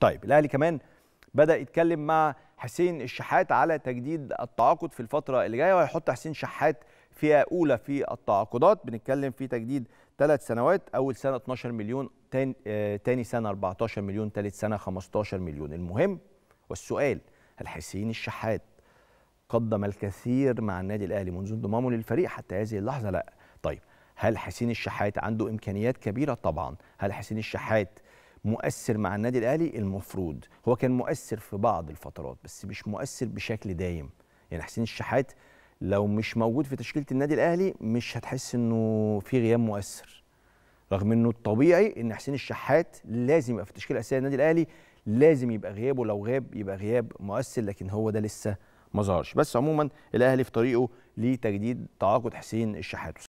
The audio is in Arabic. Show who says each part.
Speaker 1: طيب الاهلي كمان بدا يتكلم مع حسين الشحات على تجديد التعاقد في الفتره اللي جايه وهيحط حسين شحات فئه اولى في التعاقدات بنتكلم في تجديد ثلاث سنوات اول سنه 12 مليون ثاني آه، سنه 14 مليون ثالث سنه 15 مليون المهم والسؤال هل حسين الشحات قدم الكثير مع النادي الاهلي منذ انضمامه للفريق حتى هذه اللحظه لا طيب هل حسين الشحات عنده امكانيات كبيره طبعا هل حسين الشحات مؤثر مع النادي الاهلي المفروض هو كان مؤثر في بعض الفترات بس مش مؤثر بشكل دايم يعني حسين الشحات لو مش موجود في تشكيله النادي الاهلي مش هتحس انه في غياب مؤثر رغم انه الطبيعي ان حسين الشحات لازم يبقى في التشكيله الاساسيه للنادي الاهلي لازم يبقى غيابه لو غاب يبقى غياب مؤثر لكن هو ده لسه ما ظهرش بس عموما الاهلي في طريقه لتجديد تعاقد حسين الشحات